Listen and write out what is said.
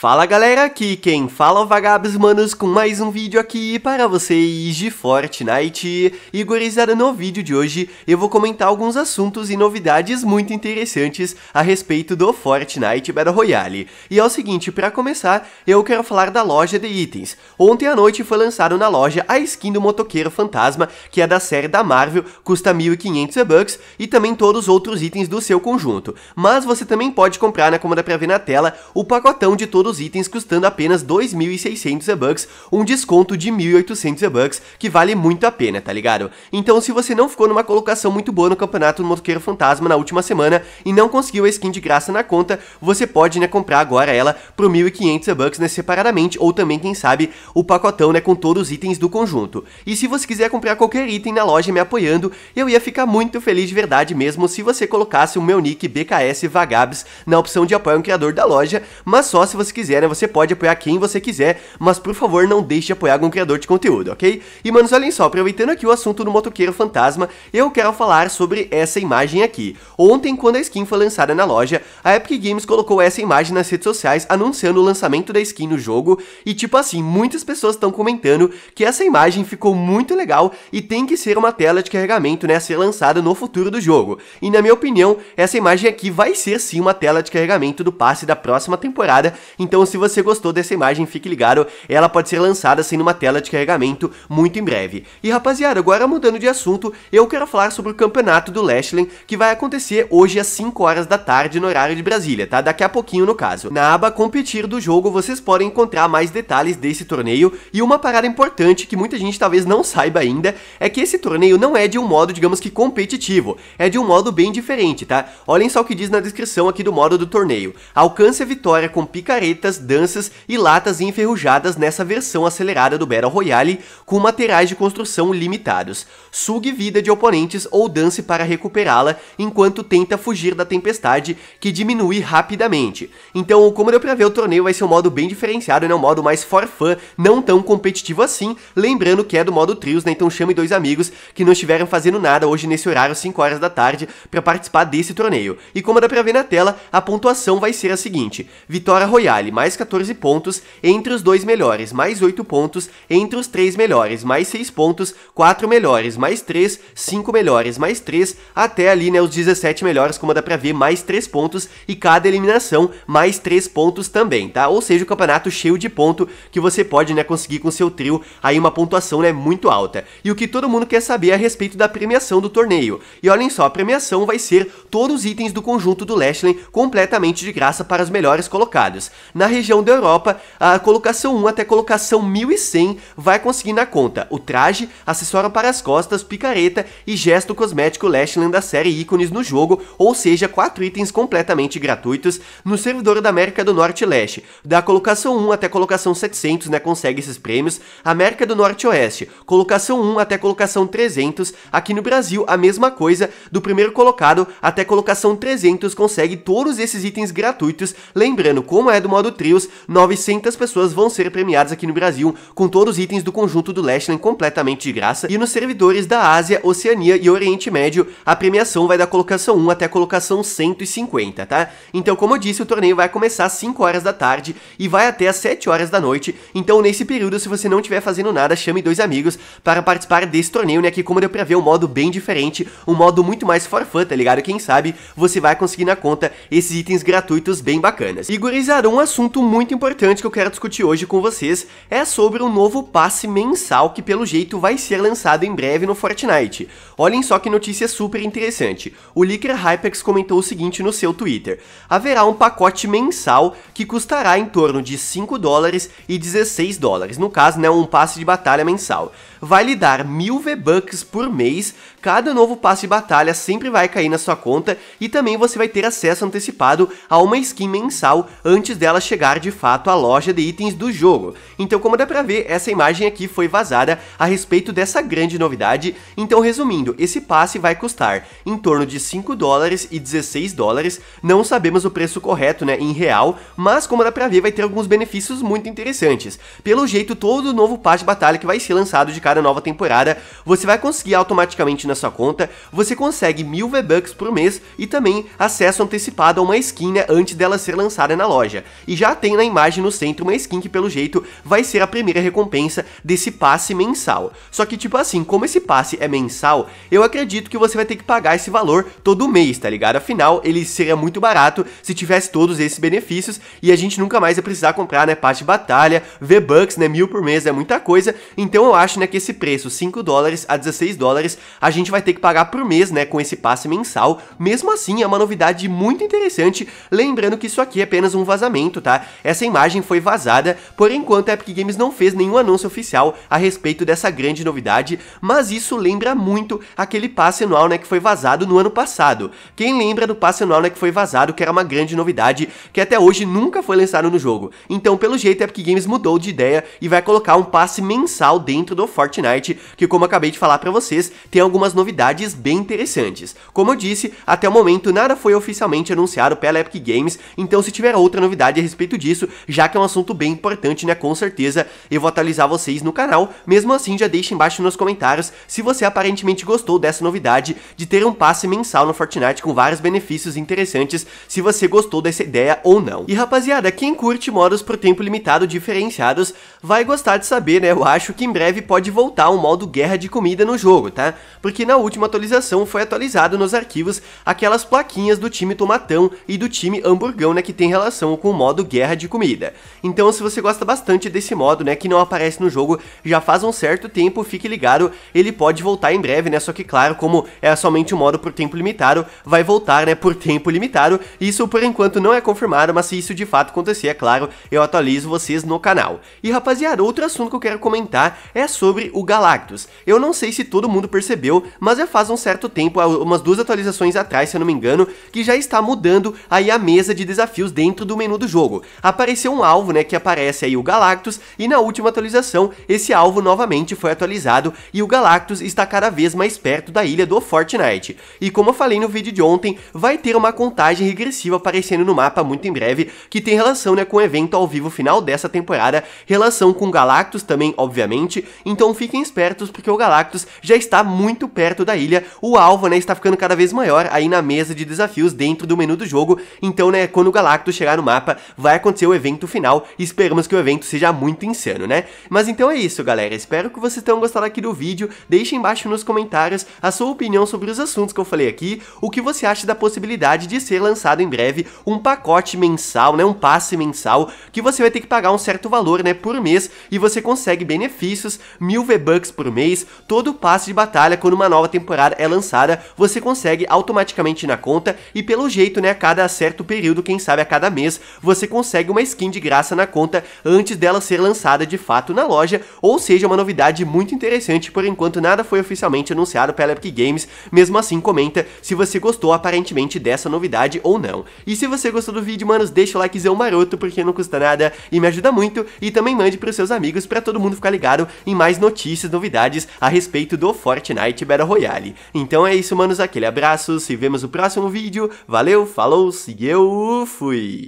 Fala galera, aqui quem fala é o Vagabos Manos com mais um vídeo aqui para vocês de Fortnite. E gurizada, no vídeo de hoje eu vou comentar alguns assuntos e novidades muito interessantes a respeito do Fortnite Battle Royale. E é o seguinte, para começar, eu quero falar da loja de itens. Ontem à noite foi lançado na loja a skin do motoqueiro fantasma, que é da série da Marvel, custa 1.500 bucks e também todos os outros itens do seu conjunto. Mas você também pode comprar, né, como dá pra ver na tela, o pacotão de todos os itens custando apenas 2.600 E-Bucks, um desconto de 1.800 E-Bucks, que vale muito a pena, tá ligado? Então se você não ficou numa colocação muito boa no campeonato do Motoqueiro Fantasma na última semana e não conseguiu a skin de graça na conta, você pode, né, comprar agora ela por 1.500 E-Bucks, né, separadamente, ou também, quem sabe, o pacotão, né, com todos os itens do conjunto. E se você quiser comprar qualquer item na loja me apoiando, eu ia ficar muito feliz de verdade mesmo se você colocasse o meu nick BKS Vagabs na opção de apoio um criador da loja, mas só se você né? você pode apoiar quem você quiser, mas por favor não deixe de apoiar algum criador de conteúdo, ok? E manos, olhem só, aproveitando aqui o assunto do motoqueiro fantasma, eu quero falar sobre essa imagem aqui. Ontem, quando a skin foi lançada na loja, a Epic Games colocou essa imagem nas redes sociais anunciando o lançamento da skin no jogo, e tipo assim, muitas pessoas estão comentando que essa imagem ficou muito legal e tem que ser uma tela de carregamento, né, a ser lançada no futuro do jogo. E na minha opinião, essa imagem aqui vai ser sim uma tela de carregamento do passe da próxima temporada, então se você gostou dessa imagem, fique ligado, ela pode ser lançada assim numa tela de carregamento muito em breve. E rapaziada, agora mudando de assunto, eu quero falar sobre o campeonato do Lashland, que vai acontecer hoje às 5 horas da tarde no horário de Brasília, tá? Daqui a pouquinho no caso. Na aba competir do jogo, vocês podem encontrar mais detalhes desse torneio e uma parada importante que muita gente talvez não saiba ainda é que esse torneio não é de um modo, digamos que competitivo, é de um modo bem diferente, tá? Olhem só o que diz na descrição aqui do modo do torneio. Alcance a vitória com picareta piruetas, danças e latas enferrujadas nessa versão acelerada do Battle Royale, com materiais de construção limitados. Sugue vida de oponentes ou dance para recuperá-la enquanto tenta fugir da tempestade, que diminui rapidamente. Então, como deu pra ver, o torneio vai ser um modo bem diferenciado, né? um modo mais for fun, não tão competitivo assim, lembrando que é do modo trios, né? então chame dois amigos que não estiveram fazendo nada hoje nesse horário, 5 horas da tarde, para participar desse torneio. E como dá pra ver na tela, a pontuação vai ser a seguinte, Vitória Royale, vale, mais 14 pontos entre os dois melhores, mais 8 pontos entre os três melhores, mais 6 pontos, 4 melhores, mais 3, 5 melhores, mais 3, até ali, né, os 17 melhores, como dá pra ver, mais 3 pontos e cada eliminação mais 3 pontos também, tá? Ou seja, o campeonato cheio de ponto que você pode, né, conseguir com seu trio aí uma pontuação, né, muito alta. E o que todo mundo quer saber é a respeito da premiação do torneio. E olhem só, a premiação vai ser todos os itens do conjunto do Lashley completamente de graça para os melhores colocados. Na região da Europa, a colocação 1 até colocação 1100 vai conseguir na conta o traje, acessório para as costas, picareta e gesto cosmético Lashland da série ícones no jogo, ou seja, quatro itens completamente gratuitos no servidor da América do Norte Leste. Da colocação 1 até colocação 700, né, consegue esses prêmios. América do Norte Oeste, colocação 1 até colocação 300. Aqui no Brasil, a mesma coisa, do primeiro colocado até colocação 300 consegue todos esses itens gratuitos. Lembrando, como é do modo Trios, 900 pessoas vão ser premiadas aqui no Brasil, com todos os itens do conjunto do Lashland completamente de graça, e nos servidores da Ásia, Oceania e Oriente Médio, a premiação vai da colocação 1 até a colocação 150, tá? Então, como eu disse, o torneio vai começar às 5 horas da tarde e vai até às 7 horas da noite, então nesse período, se você não estiver fazendo nada, chame dois amigos para participar desse torneio, né, que como deu pra ver, é um modo bem diferente, um modo muito mais forfã, tá ligado? Quem sabe, você vai conseguir na conta esses itens gratuitos bem bacanas. E gurizada, um assunto muito importante que eu quero discutir hoje com vocês é sobre o novo passe mensal que pelo jeito vai ser lançado em breve no Fortnite. Olhem só que notícia super interessante. O Licker Hypex comentou o seguinte no seu Twitter. Haverá um pacote mensal que custará em torno de 5 dólares e 16 dólares, no caso né, um passe de batalha mensal. Vai lhe dar mil V-Bucks por mês cada novo passe de batalha sempre vai cair na sua conta e também você vai ter acesso antecipado a uma skin mensal antes dela chegar de fato à loja de itens do jogo. Então como dá pra ver, essa imagem aqui foi vazada a respeito dessa grande novidade, então resumindo, esse passe vai custar em torno de 5 dólares e 16 dólares, não sabemos o preço correto né, em real, mas como dá pra ver vai ter alguns benefícios muito interessantes. Pelo jeito, todo novo passe de batalha que vai ser lançado de cada nova temporada, você vai conseguir automaticamente na sua conta, você consegue mil V-Bucks por mês e também acesso antecipado a uma skin né, antes dela ser lançada na loja. E já tem na imagem no centro uma skin que pelo jeito vai ser a primeira recompensa desse passe mensal. Só que tipo assim, como esse passe é mensal, eu acredito que você vai ter que pagar esse valor todo mês, tá ligado? Afinal, ele seria muito barato se tivesse todos esses benefícios e a gente nunca mais ia precisar comprar, né, passe de batalha, V-Bucks, né, mil por mês é muita coisa. Então eu acho, né, que esse preço, 5 dólares a 16 dólares, a gente gente vai ter que pagar por mês, né, com esse passe mensal. Mesmo assim, é uma novidade muito interessante, lembrando que isso aqui é apenas um vazamento, tá? Essa imagem foi vazada, por enquanto a Epic Games não fez nenhum anúncio oficial a respeito dessa grande novidade, mas isso lembra muito aquele passe anual, né, que foi vazado no ano passado. Quem lembra do passe anual, né, que foi vazado, que era uma grande novidade, que até hoje nunca foi lançado no jogo. Então, pelo jeito, a Epic Games mudou de ideia e vai colocar um passe mensal dentro do Fortnite, que como acabei de falar para vocês, tem algumas algumas novidades bem interessantes. Como eu disse, até o momento nada foi oficialmente anunciado pela Epic Games, então se tiver outra novidade a respeito disso, já que é um assunto bem importante, né, com certeza, eu vou atualizar vocês no canal. Mesmo assim, já deixe embaixo nos comentários se você aparentemente gostou dessa novidade de ter um passe mensal no Fortnite com vários benefícios interessantes, se você gostou dessa ideia ou não. E rapaziada, quem curte modos por tempo limitado diferenciados vai gostar de saber, né? Eu acho que em breve pode voltar um modo guerra de comida no jogo, tá? Porque que na última atualização foi atualizado nos arquivos aquelas plaquinhas do time Tomatão e do time Hamburgão, né, que tem relação com o modo Guerra de Comida. Então, se você gosta bastante desse modo, né, que não aparece no jogo já faz um certo tempo, fique ligado, ele pode voltar em breve, né, só que claro, como é somente um modo por tempo limitado, vai voltar, né, por tempo limitado, isso por enquanto não é confirmado, mas se isso de fato acontecer, é claro, eu atualizo vocês no canal. E rapaziada, outro assunto que eu quero comentar é sobre o Galactus. Eu não sei se todo mundo percebeu, mas já faz um certo tempo, umas duas atualizações atrás, se eu não me engano, que já está mudando aí a mesa de desafios dentro do menu do jogo. Apareceu um alvo, né, que aparece aí o Galactus, e na última atualização, esse alvo novamente foi atualizado e o Galactus está cada vez mais perto da ilha do Fortnite. E como eu falei no vídeo de ontem, vai ter uma contagem regressiva aparecendo no mapa muito em breve, que tem relação né, com o evento ao vivo final dessa temporada, relação com Galactus também, obviamente, então fiquem espertos porque o Galactus já está muito perto da ilha, o alvo né, está ficando cada vez maior aí na mesa de desafios dentro do menu do jogo. Então, né, quando o Galactus chegar no mapa, vai acontecer o evento final. Esperamos que o evento seja muito insano, né? Mas então é isso, galera. Espero que vocês tenham gostado aqui do vídeo. Deixe embaixo nos comentários a sua opinião sobre os assuntos que eu falei aqui, o que você acha da possibilidade de ser lançado em breve um pacote mensal, né, um passe mensal, que você vai ter que pagar um certo valor, né, por mês e você consegue benefícios, mil V-Bucks por mês, todo o passe de batalha quando uma nova temporada é lançada, você consegue automaticamente na conta e pelo jeito, né, a cada certo período, quem sabe a cada mês, você consegue uma skin de graça na conta antes dela ser lançada de fato na loja, ou seja, uma novidade muito interessante, por enquanto nada foi oficialmente anunciado pela Epic Games, mesmo assim comenta se você gostou aparentemente dessa novidade ou não. E se você gostou do vídeo, manos, deixa o likezão maroto, porque não custa nada e me ajuda muito, e também mande pros seus amigos para todo mundo ficar ligado em mais notícias, novidades a respeito do Fortnite Battle Battle Royale. Então é isso, manos, aquele abraço, se vemos no próximo vídeo, valeu, falou, se eu fui!